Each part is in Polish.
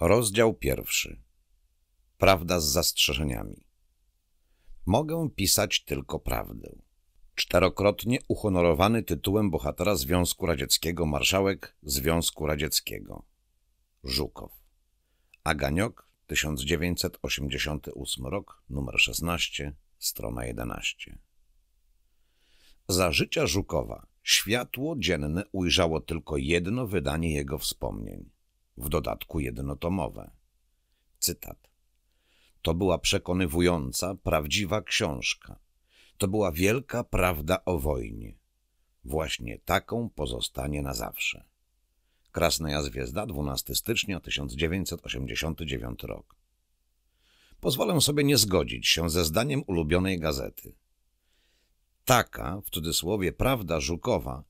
Rozdział pierwszy. Prawda z zastrzeżeniami. Mogę pisać tylko prawdę. Czterokrotnie uhonorowany tytułem bohatera Związku Radzieckiego marszałek Związku Radzieckiego. Żukow. Aganiok, 1988 rok, numer 16, strona 11. Za życia Żukowa światło dzienne ujrzało tylko jedno wydanie jego wspomnień – w dodatku jednotomowe. Cytat. To była przekonywująca, prawdziwa książka. To była wielka prawda o wojnie. Właśnie taką pozostanie na zawsze. Krasnaja Zwiezda, 12 stycznia 1989 rok. Pozwolę sobie nie zgodzić się ze zdaniem ulubionej gazety. Taka, w cudzysłowie, prawda żukowa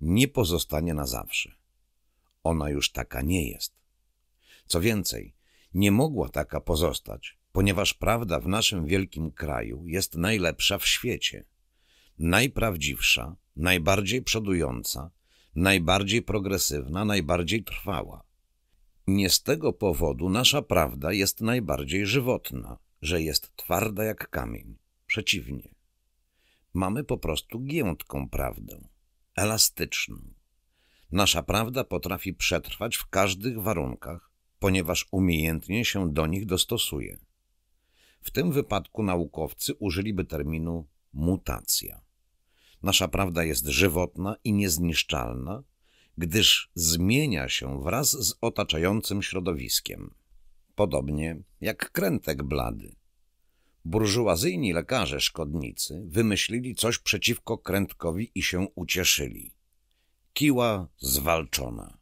nie pozostanie na zawsze. Ona już taka nie jest. Co więcej, nie mogła taka pozostać, ponieważ prawda w naszym wielkim kraju jest najlepsza w świecie. Najprawdziwsza, najbardziej przodująca, najbardziej progresywna, najbardziej trwała. Nie z tego powodu nasza prawda jest najbardziej żywotna, że jest twarda jak kamień. Przeciwnie. Mamy po prostu giętką prawdę, elastyczną. Nasza prawda potrafi przetrwać w każdych warunkach, ponieważ umiejętnie się do nich dostosuje. W tym wypadku naukowcy użyliby terminu mutacja. Nasza prawda jest żywotna i niezniszczalna, gdyż zmienia się wraz z otaczającym środowiskiem. Podobnie jak krętek blady. Burżuazyjni lekarze szkodnicy wymyślili coś przeciwko krętkowi i się ucieszyli. Kiła zwalczona.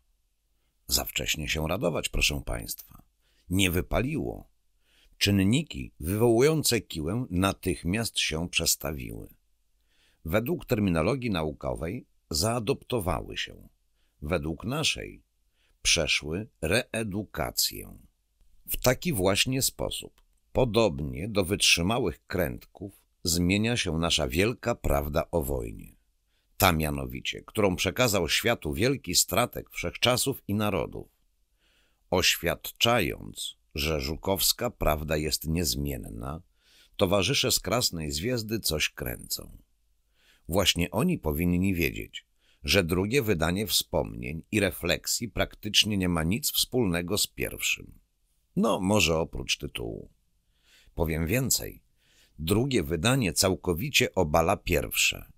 Za wcześnie się radować, proszę Państwa. Nie wypaliło. Czynniki wywołujące kiłę natychmiast się przestawiły. Według terminologii naukowej zaadoptowały się. Według naszej przeszły reedukację. W taki właśnie sposób, podobnie do wytrzymałych krętków, zmienia się nasza wielka prawda o wojnie ta mianowicie, którą przekazał światu wielki stratek wszechczasów i narodów, oświadczając, że żukowska prawda jest niezmienna, towarzysze z Krasnej Zwiezdy coś kręcą. Właśnie oni powinni wiedzieć, że drugie wydanie wspomnień i refleksji praktycznie nie ma nic wspólnego z pierwszym. No, może oprócz tytułu. Powiem więcej. Drugie wydanie całkowicie obala pierwsze –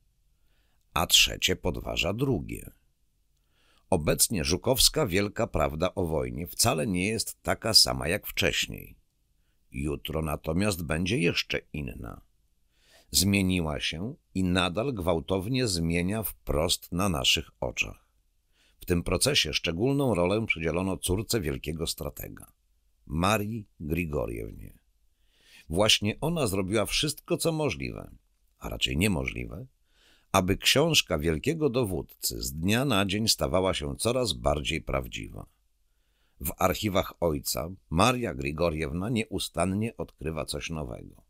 a trzecie podważa drugie. Obecnie żukowska wielka prawda o wojnie wcale nie jest taka sama jak wcześniej. Jutro natomiast będzie jeszcze inna. Zmieniła się i nadal gwałtownie zmienia wprost na naszych oczach. W tym procesie szczególną rolę przydzielono córce wielkiego stratega, Marii Grigoriewnie. Właśnie ona zrobiła wszystko, co możliwe, a raczej niemożliwe, aby książka wielkiego dowódcy z dnia na dzień stawała się coraz bardziej prawdziwa. W archiwach ojca Maria Grigoriewna nieustannie odkrywa coś nowego.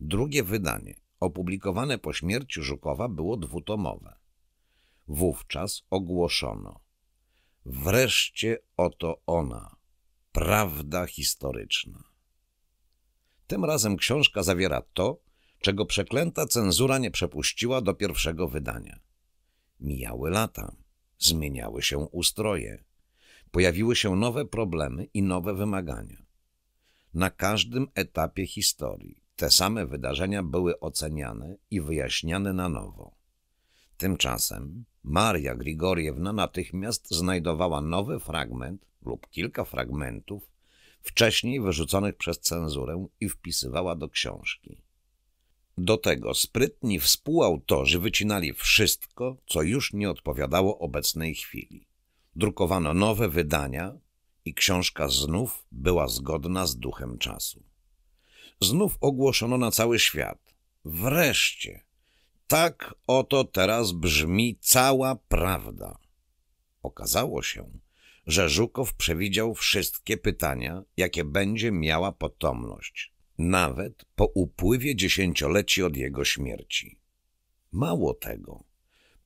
Drugie wydanie, opublikowane po śmierci Żukowa, było dwutomowe. Wówczas ogłoszono. Wreszcie oto ona, prawda historyczna. Tym razem książka zawiera to, czego przeklęta cenzura nie przepuściła do pierwszego wydania. Mijały lata, zmieniały się ustroje, pojawiły się nowe problemy i nowe wymagania. Na każdym etapie historii te same wydarzenia były oceniane i wyjaśniane na nowo. Tymczasem Maria Grigoriewna natychmiast znajdowała nowy fragment lub kilka fragmentów wcześniej wyrzuconych przez cenzurę i wpisywała do książki. Do tego sprytni współautorzy wycinali wszystko, co już nie odpowiadało obecnej chwili. Drukowano nowe wydania i książka znów była zgodna z duchem czasu. Znów ogłoszono na cały świat. Wreszcie! Tak oto teraz brzmi cała prawda. Okazało się, że Żukow przewidział wszystkie pytania, jakie będzie miała potomność nawet po upływie dziesięcioleci od jego śmierci. Mało tego,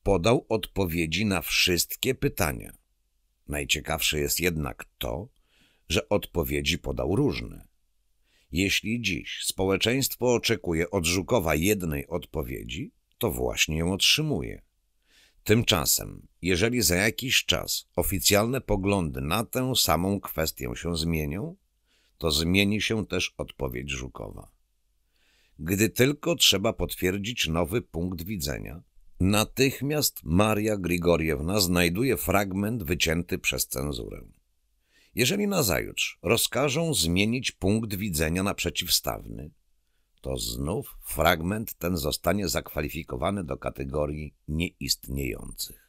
podał odpowiedzi na wszystkie pytania. Najciekawsze jest jednak to, że odpowiedzi podał różne. Jeśli dziś społeczeństwo oczekuje od Żukowa jednej odpowiedzi, to właśnie ją otrzymuje. Tymczasem, jeżeli za jakiś czas oficjalne poglądy na tę samą kwestię się zmienią, to zmieni się też odpowiedź Żukowa. Gdy tylko trzeba potwierdzić nowy punkt widzenia, natychmiast Maria Grigoriewna znajduje fragment wycięty przez cenzurę. Jeżeli nazajutrz rozkażą zmienić punkt widzenia na przeciwstawny, to znów fragment ten zostanie zakwalifikowany do kategorii nieistniejących.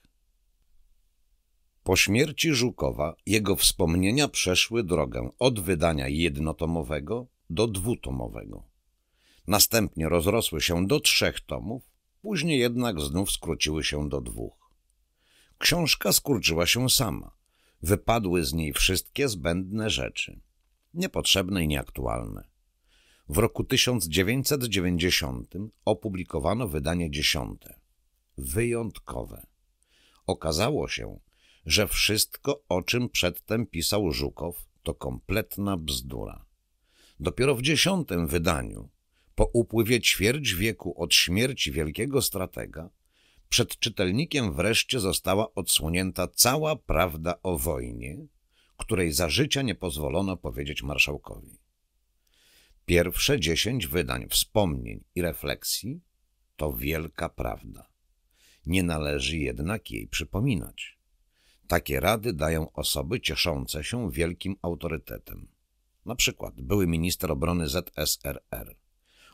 Po śmierci Żukowa jego wspomnienia przeszły drogę od wydania jednotomowego do dwutomowego. Następnie rozrosły się do trzech tomów, później jednak znów skróciły się do dwóch. Książka skurczyła się sama. Wypadły z niej wszystkie zbędne rzeczy, niepotrzebne i nieaktualne. W roku 1990 opublikowano wydanie dziesiąte, wyjątkowe. Okazało się, że wszystko, o czym przedtem pisał Żukow, to kompletna bzdura. Dopiero w dziesiątym wydaniu, po upływie ćwierć wieku od śmierci wielkiego stratega, przed czytelnikiem wreszcie została odsłonięta cała prawda o wojnie, której za życia nie pozwolono powiedzieć marszałkowi. Pierwsze dziesięć wydań, wspomnień i refleksji to wielka prawda. Nie należy jednak jej przypominać. Takie rady dają osoby cieszące się wielkim autorytetem. Na przykład były minister obrony ZSRR,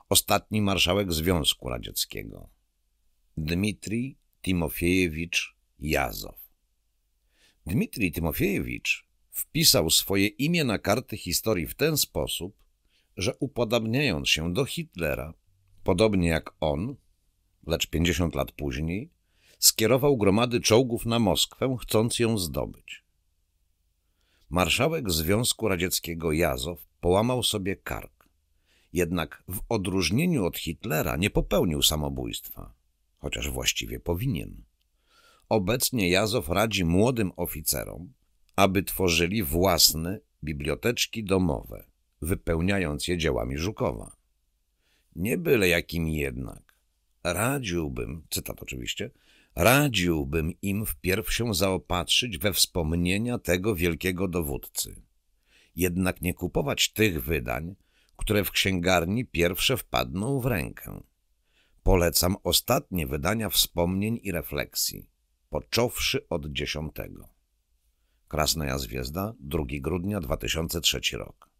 ostatni marszałek Związku Radzieckiego, Dmitrij Timofiejewicz Jazow. Dmitrij Timofiejewicz wpisał swoje imię na karty historii w ten sposób, że upodabniając się do Hitlera, podobnie jak on, lecz 50 lat później, skierował gromady czołgów na Moskwę, chcąc ją zdobyć. Marszałek Związku Radzieckiego Jazow połamał sobie kark. Jednak w odróżnieniu od Hitlera nie popełnił samobójstwa, chociaż właściwie powinien. Obecnie Jazow radzi młodym oficerom, aby tworzyli własne biblioteczki domowe, wypełniając je dziełami Żukowa. Nie byle jakim jednak. Radziłbym, cytat oczywiście, radziłbym im wpierw się zaopatrzyć we wspomnienia tego wielkiego dowódcy. Jednak nie kupować tych wydań, które w księgarni pierwsze wpadną w rękę. Polecam ostatnie wydania wspomnień i refleksji, począwszy od dziesiątego. Krasnoja Zwiezda, 2 grudnia 2003 rok.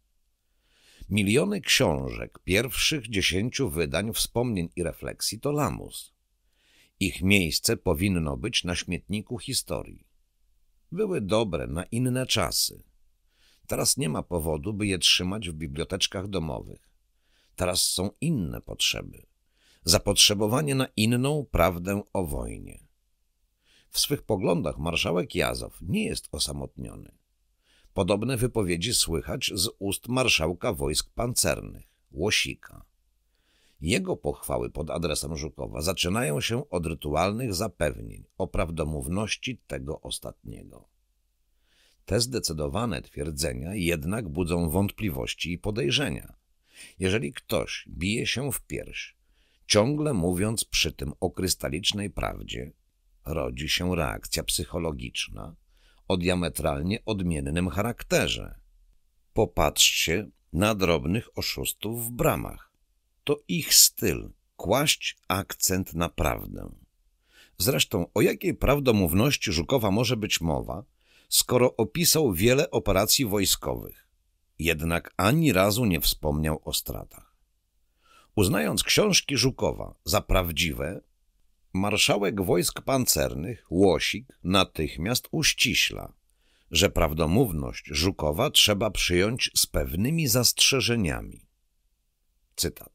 Miliony książek pierwszych dziesięciu wydań wspomnień i refleksji to lamus – ich miejsce powinno być na śmietniku historii. Były dobre na inne czasy. Teraz nie ma powodu, by je trzymać w biblioteczkach domowych. Teraz są inne potrzeby. Zapotrzebowanie na inną prawdę o wojnie. W swych poglądach marszałek Jazow nie jest osamotniony. Podobne wypowiedzi słychać z ust marszałka wojsk pancernych, Łosika. Jego pochwały pod adresem Żukowa zaczynają się od rytualnych zapewnień o prawdomówności tego ostatniego. Te zdecydowane twierdzenia jednak budzą wątpliwości i podejrzenia. Jeżeli ktoś bije się w pierś, ciągle mówiąc przy tym o krystalicznej prawdzie, rodzi się reakcja psychologiczna o diametralnie odmiennym charakterze. Popatrzcie na drobnych oszustów w bramach to ich styl kłaść akcent na prawdę. Zresztą o jakiej prawdomówności Żukowa może być mowa, skoro opisał wiele operacji wojskowych, jednak ani razu nie wspomniał o stratach. Uznając książki Żukowa za prawdziwe, marszałek wojsk pancernych, Łosik, natychmiast uściśla, że prawdomówność Żukowa trzeba przyjąć z pewnymi zastrzeżeniami. Cytat.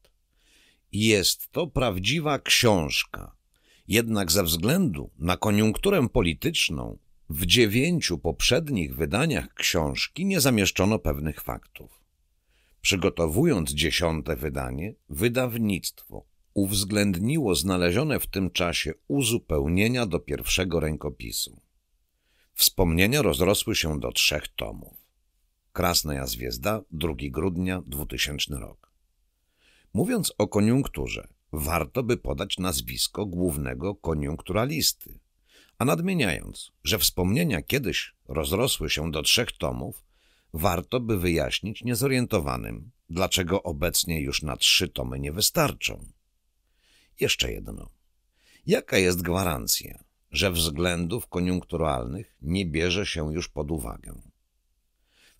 Jest to prawdziwa książka. Jednak ze względu na koniunkturę polityczną w dziewięciu poprzednich wydaniach książki nie zamieszczono pewnych faktów. Przygotowując dziesiąte wydanie, wydawnictwo uwzględniło znalezione w tym czasie uzupełnienia do pierwszego rękopisu. Wspomnienia rozrosły się do trzech tomów. Krasna Jazwiezda, 2 grudnia 2000 rok. Mówiąc o koniunkturze, warto by podać nazwisko głównego koniunkturalisty. A nadmieniając, że wspomnienia kiedyś rozrosły się do trzech tomów, warto by wyjaśnić niezorientowanym, dlaczego obecnie już na trzy tomy nie wystarczą. Jeszcze jedno. Jaka jest gwarancja, że względów koniunkturalnych nie bierze się już pod uwagę?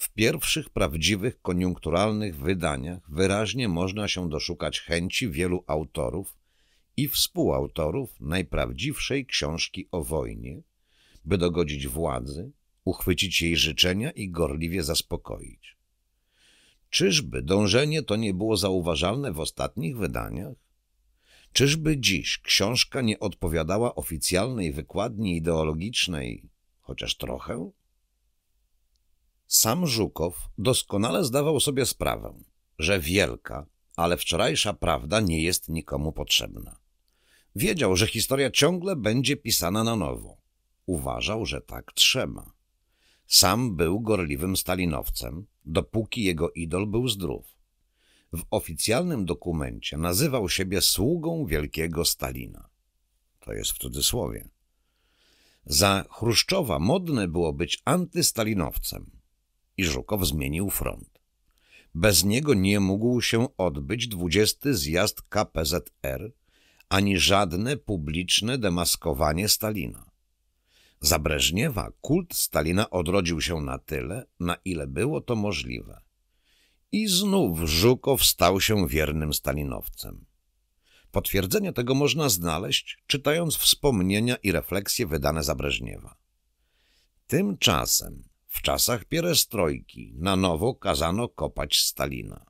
W pierwszych prawdziwych koniunkturalnych wydaniach wyraźnie można się doszukać chęci wielu autorów i współautorów najprawdziwszej książki o wojnie, by dogodzić władzy, uchwycić jej życzenia i gorliwie zaspokoić. Czyżby dążenie to nie było zauważalne w ostatnich wydaniach? Czyżby dziś książka nie odpowiadała oficjalnej wykładni ideologicznej, chociaż trochę? Sam Żukow doskonale zdawał sobie sprawę, że wielka, ale wczorajsza prawda nie jest nikomu potrzebna. Wiedział, że historia ciągle będzie pisana na nowo. Uważał, że tak trzeba. Sam był gorliwym stalinowcem, dopóki jego idol był zdrów. W oficjalnym dokumencie nazywał siebie sługą wielkiego Stalina. To jest w cudzysłowie. Za Chruszczowa modne było być antystalinowcem – i Żukow zmienił front. Bez niego nie mógł się odbyć 20. zjazd KPZR ani żadne publiczne demaskowanie Stalina. Za Breżniewa kult Stalina odrodził się na tyle, na ile było to możliwe. I znów Żukow stał się wiernym stalinowcem. Potwierdzenie tego można znaleźć, czytając wspomnienia i refleksje wydane za Breżniewa. Tymczasem w czasach pierestrojki na nowo kazano kopać Stalina.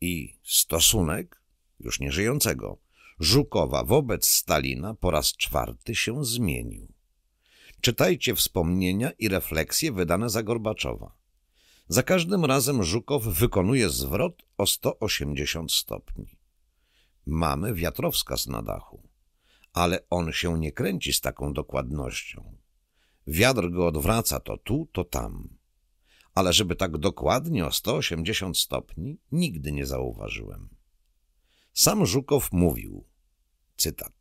I stosunek, już nieżyjącego, Żukowa wobec Stalina po raz czwarty się zmienił. Czytajcie wspomnienia i refleksje wydane za Gorbaczowa. Za każdym razem Żukow wykonuje zwrot o 180 stopni. Mamy wiatrowskaz na dachu, ale on się nie kręci z taką dokładnością. Wiatr go odwraca to tu, to tam. Ale żeby tak dokładnie o 180 stopni, nigdy nie zauważyłem. Sam Żukow mówił, cytat,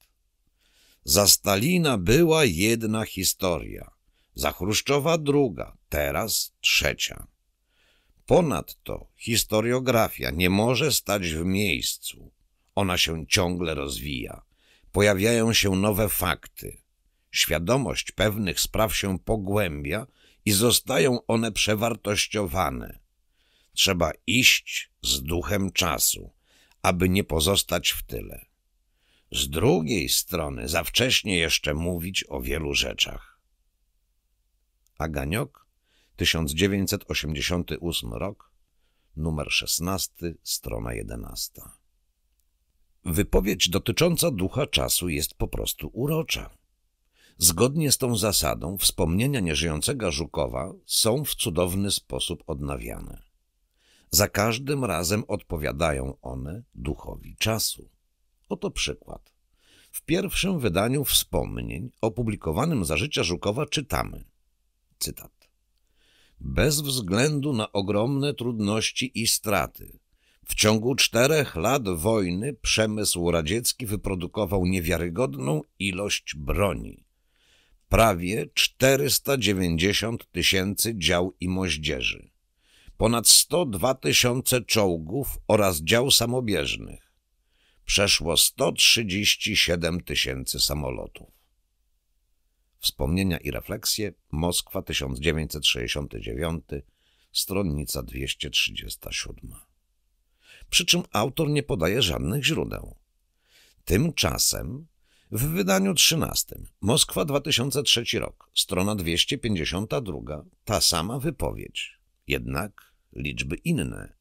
Za Stalina była jedna historia, za Chruszczowa druga, teraz trzecia. Ponadto historiografia nie może stać w miejscu. Ona się ciągle rozwija. Pojawiają się nowe fakty – świadomość pewnych spraw się pogłębia i zostają one przewartościowane. Trzeba iść z duchem czasu, aby nie pozostać w tyle. Z drugiej strony za wcześnie jeszcze mówić o wielu rzeczach. Aganiok, 1988 rok, numer 16, strona 11. Wypowiedź dotycząca ducha czasu jest po prostu urocza. Zgodnie z tą zasadą wspomnienia nieżyjącego Żukowa są w cudowny sposób odnawiane. Za każdym razem odpowiadają one duchowi czasu. Oto przykład. W pierwszym wydaniu wspomnień opublikowanym za życia Żukowa czytamy, cytat, Bez względu na ogromne trudności i straty, w ciągu czterech lat wojny przemysł radziecki wyprodukował niewiarygodną ilość broni prawie 490 tysięcy dział i moździerzy, ponad 102 tysiące czołgów oraz dział samobieżnych, przeszło 137 tysięcy samolotów. Wspomnienia i refleksje Moskwa 1969, stronnica 237. Przy czym autor nie podaje żadnych źródeł. Tymczasem w wydaniu 13. Moskwa 2003 rok, strona 252, ta sama wypowiedź, jednak liczby inne.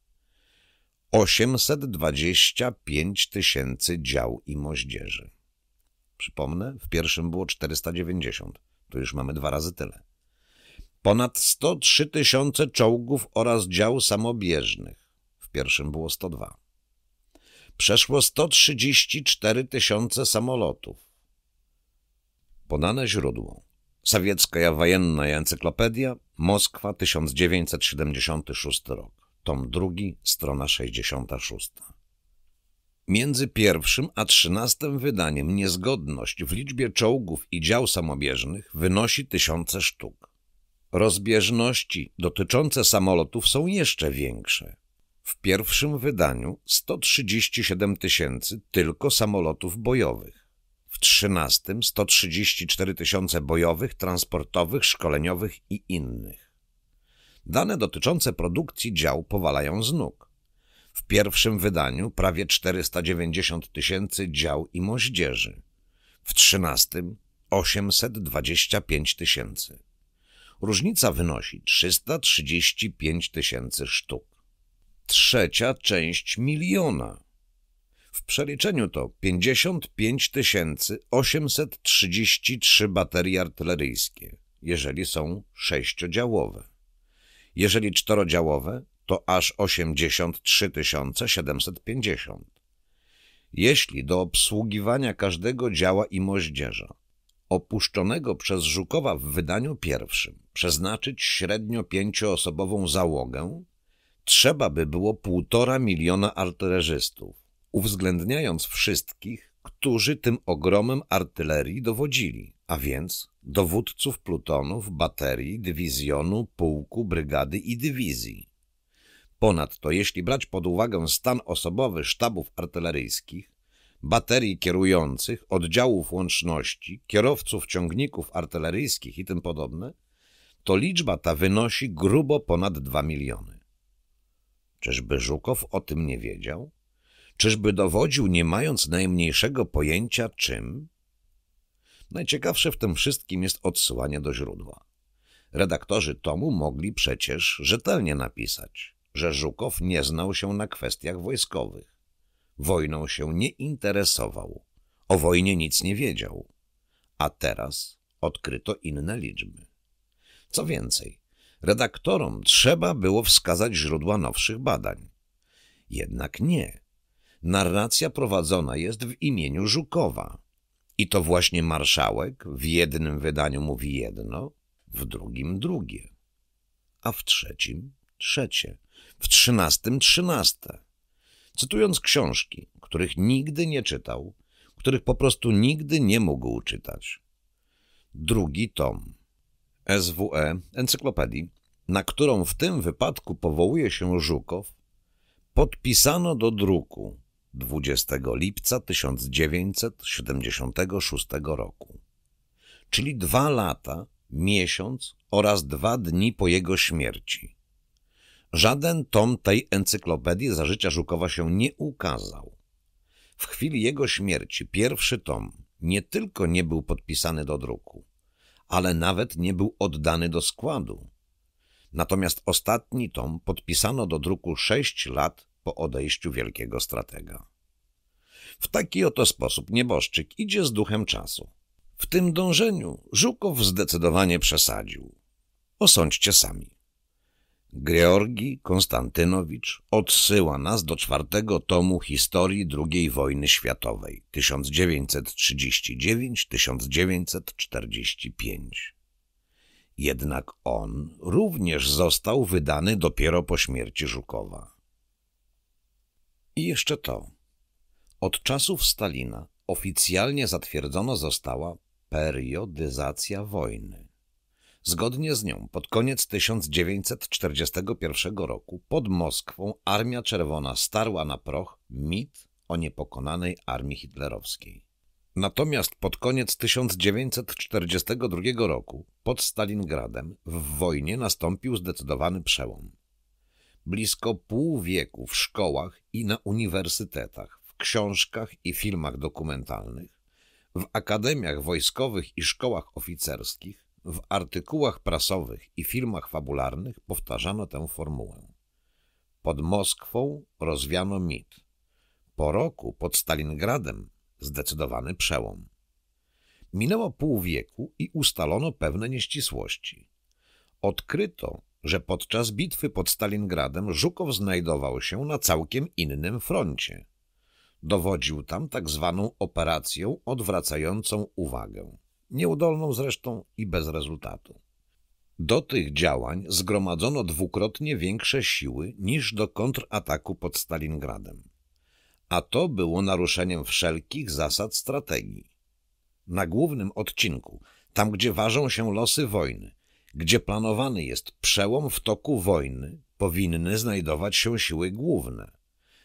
825 tysięcy dział i moździerzy. Przypomnę, w pierwszym było 490, tu już mamy dwa razy tyle. Ponad 103 tysiące czołgów oraz dział samobieżnych. W pierwszym było 102 przeszło 134 tysiące samolotów. Podane źródło. Sowiecka Wojenna Encyklopedia, Moskwa, 1976 rok. Tom drugi, strona 66. Między pierwszym a trzynastym wydaniem niezgodność w liczbie czołgów i dział samobieżnych wynosi tysiące sztuk. Rozbieżności dotyczące samolotów są jeszcze większe. W pierwszym wydaniu 137 tysięcy tylko samolotów bojowych. W trzynastym 134 tysiące bojowych, transportowych, szkoleniowych i innych. Dane dotyczące produkcji dział powalają z nóg. W pierwszym wydaniu prawie 490 tysięcy dział i moździerzy. W trzynastym 825 tysięcy. Różnica wynosi 335 tysięcy sztuk trzecia część miliona. W przeliczeniu to 55 833 baterie artyleryjskie, jeżeli są sześciodziałowe. Jeżeli czterodziałowe, to aż 83 750. Jeśli do obsługiwania każdego działa i moździerza, opuszczonego przez Żukowa w wydaniu pierwszym, przeznaczyć średnio pięcioosobową załogę, Trzeba by było półtora miliona artylerzystów, uwzględniając wszystkich, którzy tym ogromem artylerii dowodzili, a więc dowódców plutonów, baterii, dywizjonu, pułku, brygady i dywizji. Ponadto, jeśli brać pod uwagę stan osobowy sztabów artyleryjskich, baterii kierujących, oddziałów łączności, kierowców ciągników artyleryjskich i tym podobne, to liczba ta wynosi grubo ponad 2 miliony. Czyżby Żukow o tym nie wiedział? Czyżby dowodził, nie mając najmniejszego pojęcia czym? Najciekawsze w tym wszystkim jest odsyłanie do źródła. Redaktorzy tomu mogli przecież rzetelnie napisać, że Żukow nie znał się na kwestiach wojskowych. Wojną się nie interesował, o wojnie nic nie wiedział. A teraz odkryto inne liczby. Co więcej, redaktorom trzeba było wskazać źródła nowszych badań. Jednak nie. Narracja prowadzona jest w imieniu Żukowa. I to właśnie marszałek w jednym wydaniu mówi jedno, w drugim drugie, a w trzecim trzecie, w trzynastym trzynaste. Cytując książki, których nigdy nie czytał, których po prostu nigdy nie mógł czytać. Drugi tom SWE, encyklopedii, na którą w tym wypadku powołuje się Żukow, podpisano do druku 20 lipca 1976 roku, czyli dwa lata, miesiąc oraz dwa dni po jego śmierci. Żaden tom tej encyklopedii za życia Żukowa się nie ukazał. W chwili jego śmierci pierwszy tom nie tylko nie był podpisany do druku, ale nawet nie był oddany do składu. Natomiast ostatni tom podpisano do druku sześć lat po odejściu wielkiego stratega. W taki oto sposób nieboszczyk idzie z duchem czasu. W tym dążeniu Żukow zdecydowanie przesadził. Osądźcie sami. Georgi Konstantynowicz odsyła nas do czwartego tomu historii II wojny światowej 1939-1945. Jednak on również został wydany dopiero po śmierci Żukowa. I jeszcze to. Od czasów Stalina oficjalnie zatwierdzona została periodyzacja wojny – Zgodnie z nią pod koniec 1941 roku pod Moskwą Armia Czerwona starła na proch mit o niepokonanej armii hitlerowskiej. Natomiast pod koniec 1942 roku pod Stalingradem w wojnie nastąpił zdecydowany przełom. Blisko pół wieku w szkołach i na uniwersytetach, w książkach i filmach dokumentalnych, w akademiach wojskowych i szkołach oficerskich w artykułach prasowych i filmach fabularnych powtarzano tę formułę. Pod Moskwą rozwiano mit. Po roku pod Stalingradem zdecydowany przełom. Minęło pół wieku i ustalono pewne nieścisłości. Odkryto, że podczas bitwy pod Stalingradem Żukow znajdował się na całkiem innym froncie. Dowodził tam tak zwaną operacją odwracającą uwagę nieudolną zresztą i bez rezultatu. Do tych działań zgromadzono dwukrotnie większe siły niż do kontrataku pod Stalingradem. A to było naruszeniem wszelkich zasad strategii. Na głównym odcinku, tam gdzie ważą się losy wojny, gdzie planowany jest przełom w toku wojny, powinny znajdować się siły główne.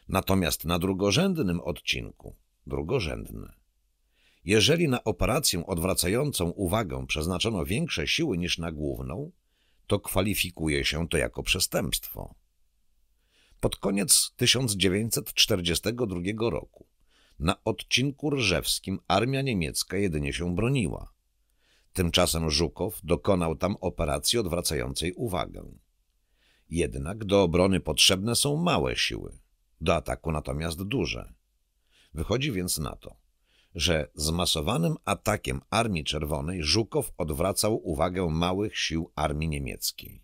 Natomiast na drugorzędnym odcinku, drugorzędne, jeżeli na operację odwracającą uwagę przeznaczono większe siły niż na główną, to kwalifikuje się to jako przestępstwo. Pod koniec 1942 roku na odcinku rżewskim armia niemiecka jedynie się broniła. Tymczasem Żukow dokonał tam operacji odwracającej uwagę. Jednak do obrony potrzebne są małe siły, do ataku natomiast duże. Wychodzi więc na to – że zmasowanym atakiem Armii Czerwonej Żukow odwracał uwagę małych sił armii niemieckiej.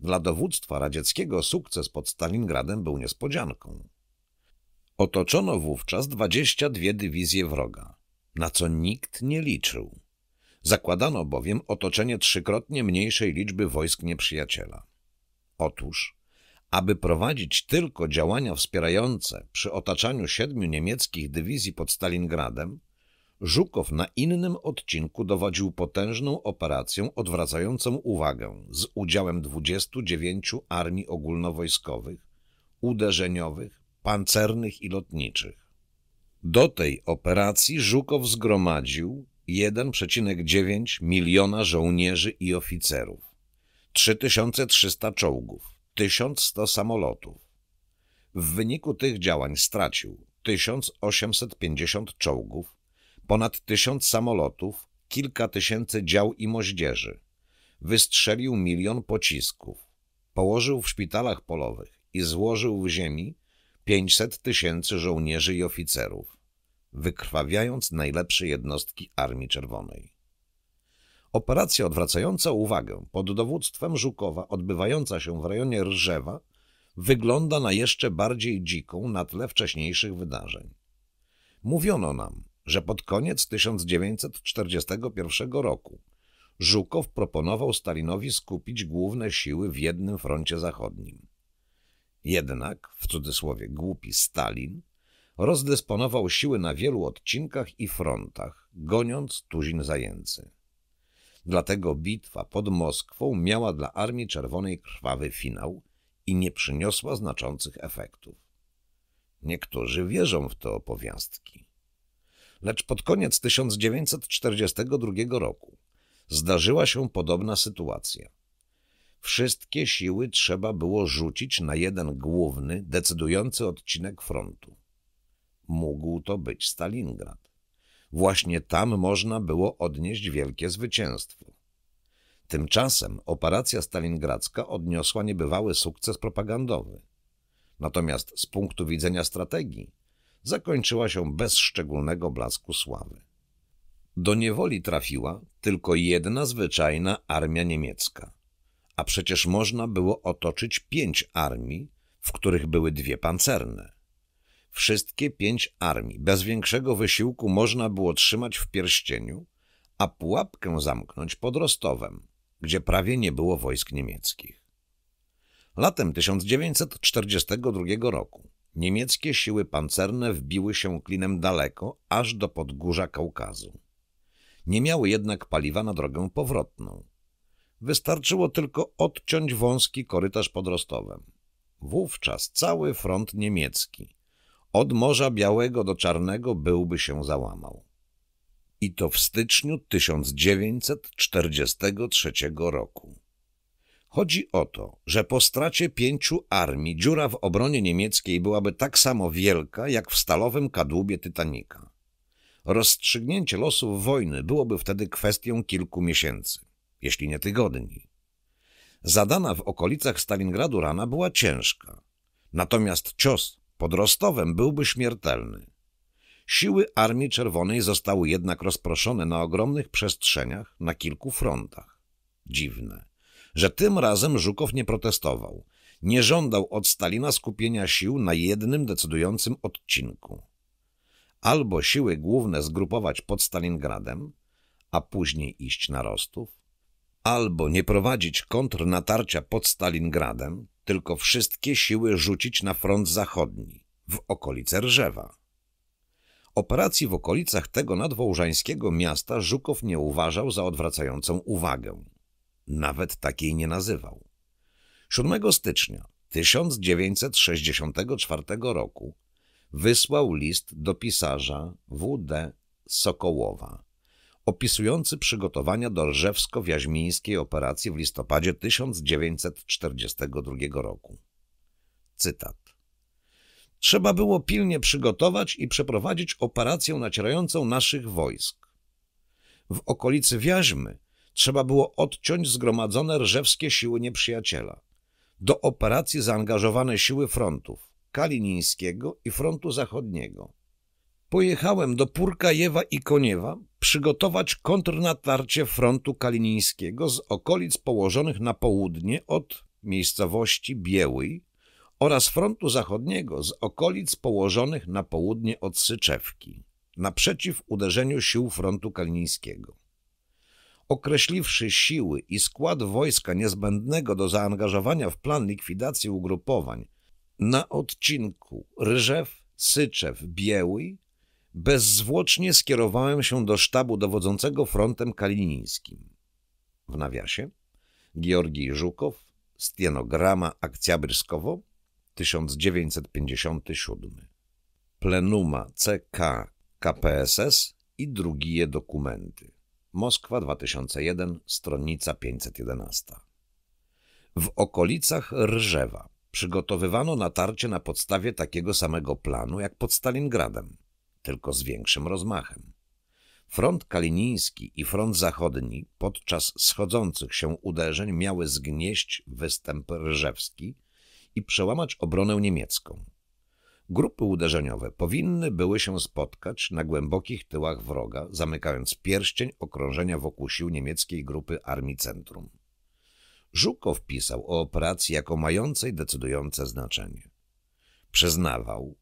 Dla dowództwa radzieckiego sukces pod Stalingradem był niespodzianką. Otoczono wówczas 22 dywizje wroga, na co nikt nie liczył. Zakładano bowiem otoczenie trzykrotnie mniejszej liczby wojsk nieprzyjaciela. Otóż aby prowadzić tylko działania wspierające przy otaczaniu siedmiu niemieckich dywizji pod Stalingradem, Żukow na innym odcinku dowodził potężną operacją odwracającą uwagę z udziałem 29 armii ogólnowojskowych, uderzeniowych, pancernych i lotniczych. Do tej operacji Żukow zgromadził 1,9 miliona żołnierzy i oficerów, 3300 czołgów, 1100 samolotów. W wyniku tych działań stracił 1850 czołgów, ponad 1000 samolotów, kilka tysięcy dział i moździerzy. Wystrzelił milion pocisków. Położył w szpitalach polowych i złożył w ziemi 500 tysięcy żołnierzy i oficerów, wykrwawiając najlepsze jednostki Armii Czerwonej. Operacja odwracająca uwagę pod dowództwem Żukowa odbywająca się w rejonie Rżewa wygląda na jeszcze bardziej dziką na tle wcześniejszych wydarzeń. Mówiono nam, że pod koniec 1941 roku Żukow proponował Stalinowi skupić główne siły w jednym froncie zachodnim. Jednak, w cudzysłowie głupi Stalin, rozdysponował siły na wielu odcinkach i frontach, goniąc tuzin zajęcy. Dlatego bitwa pod Moskwą miała dla Armii Czerwonej krwawy finał i nie przyniosła znaczących efektów. Niektórzy wierzą w te opowiastki. Lecz pod koniec 1942 roku zdarzyła się podobna sytuacja. Wszystkie siły trzeba było rzucić na jeden główny, decydujący odcinek frontu. Mógł to być Stalingrad. Właśnie tam można było odnieść wielkie zwycięstwo. Tymczasem operacja stalingradzka odniosła niebywały sukces propagandowy. Natomiast z punktu widzenia strategii zakończyła się bez szczególnego blasku sławy. Do niewoli trafiła tylko jedna zwyczajna armia niemiecka. A przecież można było otoczyć pięć armii, w których były dwie pancerne. Wszystkie pięć armii bez większego wysiłku można było trzymać w pierścieniu, a pułapkę zamknąć pod Rostowem, gdzie prawie nie było wojsk niemieckich. Latem 1942 roku niemieckie siły pancerne wbiły się klinem daleko, aż do podgórza Kaukazu. Nie miały jednak paliwa na drogę powrotną. Wystarczyło tylko odciąć wąski korytarz pod Rostowem. Wówczas cały front niemiecki – od Morza Białego do Czarnego byłby się załamał. I to w styczniu 1943 roku. Chodzi o to, że po stracie pięciu armii dziura w obronie niemieckiej byłaby tak samo wielka, jak w stalowym kadłubie Titanika. Rozstrzygnięcie losów wojny byłoby wtedy kwestią kilku miesięcy, jeśli nie tygodni. Zadana w okolicach Stalingradu rana była ciężka, natomiast cios pod Rostowem byłby śmiertelny. Siły Armii Czerwonej zostały jednak rozproszone na ogromnych przestrzeniach na kilku frontach. Dziwne, że tym razem Żukow nie protestował, nie żądał od Stalina skupienia sił na jednym decydującym odcinku. Albo siły główne zgrupować pod Stalingradem, a później iść na Rostów, albo nie prowadzić kontrnatarcia pod Stalingradem, tylko wszystkie siły rzucić na front zachodni, w okolice Rzewa. Operacji w okolicach tego nadwołżańskiego miasta Żukow nie uważał za odwracającą uwagę. Nawet takiej nie nazywał. 7 stycznia 1964 roku wysłał list do pisarza W.D. Sokołowa opisujący przygotowania do rżewsko-wiaźmińskiej operacji w listopadzie 1942 roku. Cytat. Trzeba było pilnie przygotować i przeprowadzić operację nacierającą naszych wojsk. W okolicy Wiaźmy trzeba było odciąć zgromadzone rżewskie siły nieprzyjaciela. Do operacji zaangażowane siły frontów – Kalinińskiego i frontu zachodniego – pojechałem do Purkajewa i Koniewa przygotować kontrnatarcie frontu kalinińskiego z okolic położonych na południe od miejscowości Biełyj oraz frontu zachodniego z okolic położonych na południe od Syczewki, naprzeciw uderzeniu sił frontu kalinińskiego. Określiwszy siły i skład wojska niezbędnego do zaangażowania w plan likwidacji ugrupowań na odcinku Rzew, Syczew, Bieły bezzwłocznie skierowałem się do sztabu dowodzącego frontem kalinińskim. W nawiasie Georgii Żukow, stenograma Akcjabryskowo, 1957. Plenuma CK KPSS i drugie dokumenty. Moskwa 2001, stronnica 511. W okolicach Rżewa przygotowywano natarcie na podstawie takiego samego planu jak pod Stalingradem tylko z większym rozmachem. Front kaliniński i front zachodni podczas schodzących się uderzeń miały zgnieść występ ryżewski i przełamać obronę niemiecką. Grupy uderzeniowe powinny były się spotkać na głębokich tyłach wroga, zamykając pierścień okrążenia wokół sił niemieckiej grupy Armii Centrum. Żukow pisał o operacji jako mającej decydujące znaczenie. Przyznawał,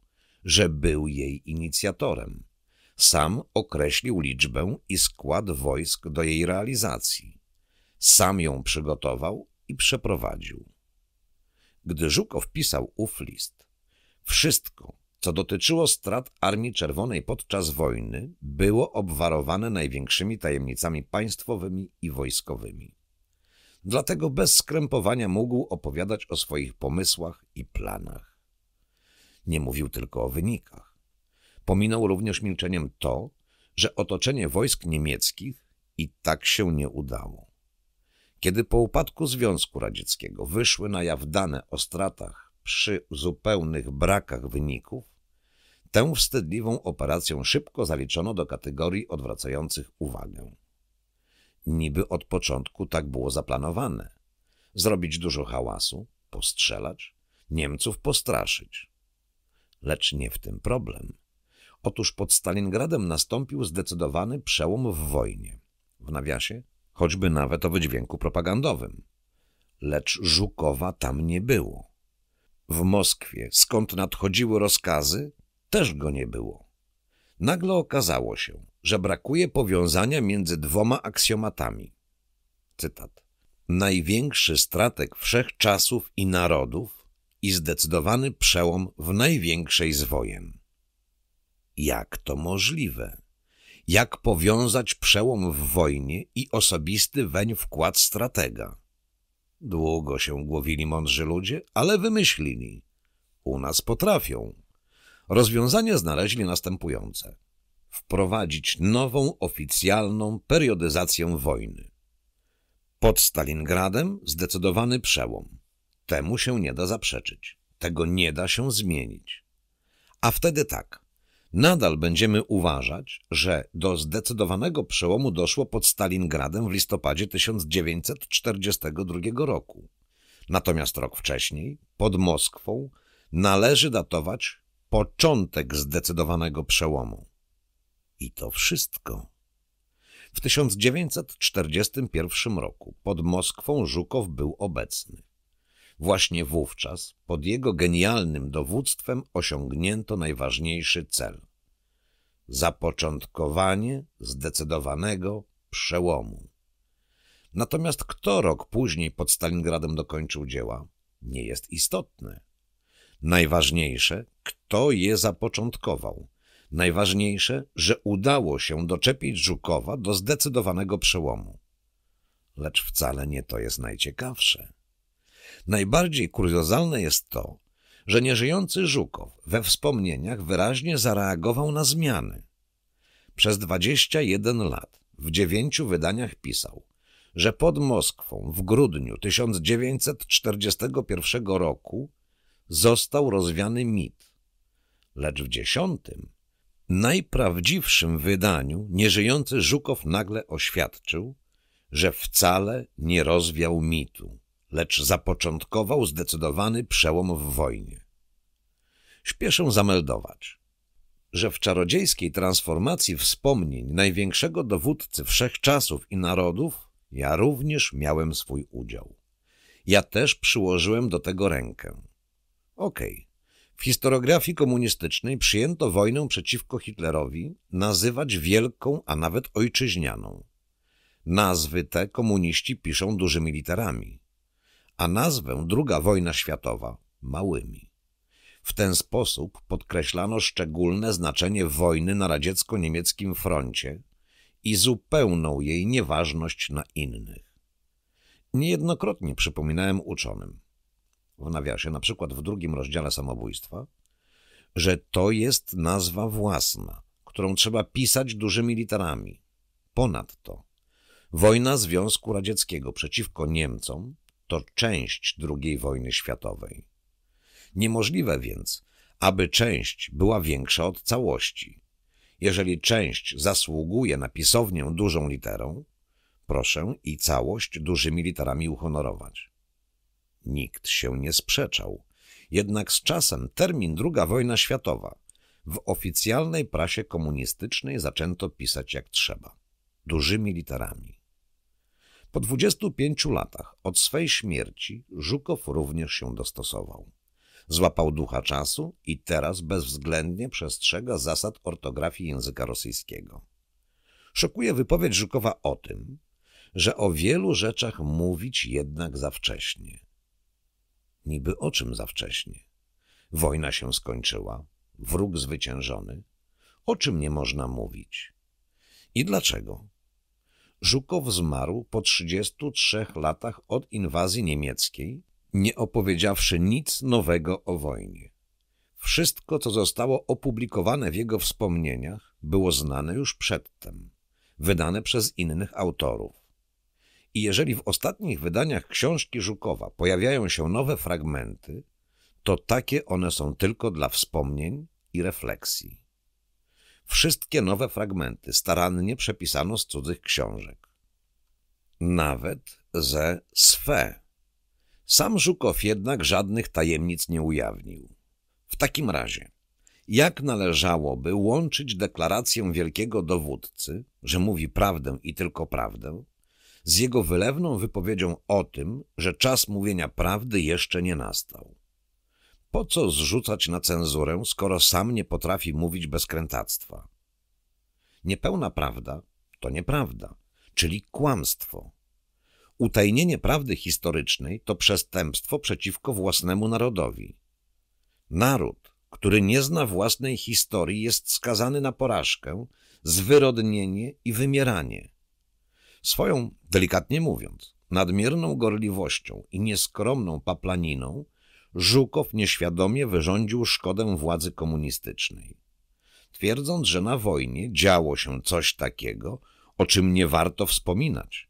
że był jej inicjatorem. Sam określił liczbę i skład wojsk do jej realizacji. Sam ją przygotował i przeprowadził. Gdy Żukow pisał ów list, wszystko, co dotyczyło strat Armii Czerwonej podczas wojny, było obwarowane największymi tajemnicami państwowymi i wojskowymi. Dlatego bez skrępowania mógł opowiadać o swoich pomysłach i planach. Nie mówił tylko o wynikach. Pominął również milczeniem to, że otoczenie wojsk niemieckich i tak się nie udało. Kiedy po upadku Związku Radzieckiego wyszły na jaw dane o stratach przy zupełnych brakach wyników, tę wstydliwą operację szybko zaliczono do kategorii odwracających uwagę. Niby od początku tak było zaplanowane. Zrobić dużo hałasu, postrzelać, Niemców postraszyć. Lecz nie w tym problem. Otóż pod Stalingradem nastąpił zdecydowany przełom w wojnie. W nawiasie, choćby nawet o wydźwięku propagandowym. Lecz Żukowa tam nie było. W Moskwie, skąd nadchodziły rozkazy, też go nie było. Nagle okazało się, że brakuje powiązania między dwoma aksjomatami. Cytat. Największy wszech wszechczasów i narodów i zdecydowany przełom w największej z wojen. Jak to możliwe? Jak powiązać przełom w wojnie i osobisty weń wkład stratega? Długo się głowili mądrzy ludzie, ale wymyślili. U nas potrafią. Rozwiązania znaleźli następujące. Wprowadzić nową oficjalną periodyzację wojny. Pod Stalingradem zdecydowany przełom – Temu się nie da zaprzeczyć. Tego nie da się zmienić. A wtedy tak. Nadal będziemy uważać, że do zdecydowanego przełomu doszło pod Stalingradem w listopadzie 1942 roku. Natomiast rok wcześniej, pod Moskwą, należy datować początek zdecydowanego przełomu. I to wszystko. W 1941 roku pod Moskwą Żukow był obecny. Właśnie wówczas pod jego genialnym dowództwem osiągnięto najważniejszy cel – zapoczątkowanie zdecydowanego przełomu. Natomiast kto rok później pod Stalingradem dokończył dzieła, nie jest istotne. Najważniejsze, kto je zapoczątkował. Najważniejsze, że udało się doczepić Żukowa do zdecydowanego przełomu. Lecz wcale nie to jest najciekawsze. Najbardziej kuriozalne jest to, że nieżyjący Żukow we wspomnieniach wyraźnie zareagował na zmiany. Przez 21 lat w dziewięciu wydaniach pisał, że pod Moskwą w grudniu 1941 roku został rozwiany mit. Lecz w dziesiątym, najprawdziwszym wydaniu nieżyjący Żukow nagle oświadczył, że wcale nie rozwiał mitu lecz zapoczątkował zdecydowany przełom w wojnie. Śpieszę zameldować, że w czarodziejskiej transformacji wspomnień największego dowódcy wszechczasów i narodów ja również miałem swój udział. Ja też przyłożyłem do tego rękę. Okej. Okay. W historiografii komunistycznej przyjęto wojnę przeciwko Hitlerowi nazywać wielką, a nawet ojczyźnianą. Nazwy te komuniści piszą dużymi literami a nazwę II wojna światowa małymi. W ten sposób podkreślano szczególne znaczenie wojny na radziecko-niemieckim froncie i zupełną jej nieważność na innych. Niejednokrotnie przypominałem uczonym, w nawiasie na przykład w drugim rozdziale samobójstwa, że to jest nazwa własna, którą trzeba pisać dużymi literami. Ponadto wojna Związku Radzieckiego przeciwko Niemcom to część II wojny światowej. Niemożliwe więc, aby część była większa od całości. Jeżeli część zasługuje na pisownię dużą literą, proszę i całość dużymi literami uhonorować. Nikt się nie sprzeczał. Jednak z czasem termin II wojna światowa w oficjalnej prasie komunistycznej zaczęto pisać jak trzeba, dużymi literami. Po 25 latach od swej śmierci Żukow również się dostosował. Złapał ducha czasu i teraz bezwzględnie przestrzega zasad ortografii języka rosyjskiego. Szokuje wypowiedź Żukowa o tym, że o wielu rzeczach mówić jednak za wcześnie. Niby o czym za wcześnie? Wojna się skończyła, wróg zwyciężony. O czym nie można mówić? I dlaczego? Żukow zmarł po 33 latach od inwazji niemieckiej, nie opowiedziawszy nic nowego o wojnie. Wszystko, co zostało opublikowane w jego wspomnieniach, było znane już przedtem, wydane przez innych autorów. I jeżeli w ostatnich wydaniach książki Żukowa pojawiają się nowe fragmenty, to takie one są tylko dla wspomnień i refleksji. Wszystkie nowe fragmenty starannie przepisano z cudzych książek. Nawet ze swe. Sam Żukow jednak żadnych tajemnic nie ujawnił. W takim razie, jak należałoby łączyć deklarację wielkiego dowódcy, że mówi prawdę i tylko prawdę, z jego wylewną wypowiedzią o tym, że czas mówienia prawdy jeszcze nie nastał. Po co zrzucać na cenzurę, skoro sam nie potrafi mówić bez krętactwa? Niepełna prawda to nieprawda, czyli kłamstwo. Utajnienie prawdy historycznej to przestępstwo przeciwko własnemu narodowi. Naród, który nie zna własnej historii, jest skazany na porażkę, zwyrodnienie i wymieranie. Swoją, delikatnie mówiąc, nadmierną gorliwością i nieskromną paplaniną Żukow nieświadomie wyrządził szkodę władzy komunistycznej. Twierdząc, że na wojnie działo się coś takiego, o czym nie warto wspominać,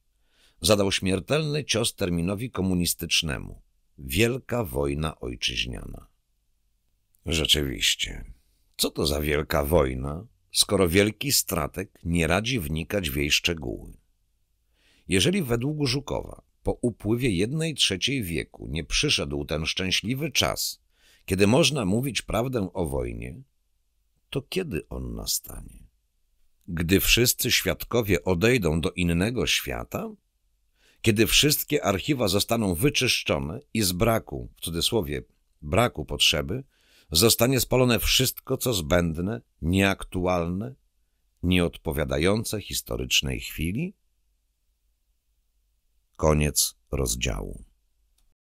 zadał śmiertelny cios terminowi komunistycznemu – Wielka Wojna Ojczyźniana. Rzeczywiście, co to za wielka wojna, skoro wielki stratek nie radzi wnikać w jej szczegóły? Jeżeli według Żukowa po upływie jednej trzeciej wieku nie przyszedł ten szczęśliwy czas, kiedy można mówić prawdę o wojnie, to kiedy on nastanie? Gdy wszyscy świadkowie odejdą do innego świata? Kiedy wszystkie archiwa zostaną wyczyszczone i z braku, w cudzysłowie, braku potrzeby, zostanie spalone wszystko, co zbędne, nieaktualne, nieodpowiadające historycznej chwili? Koniec rozdziału.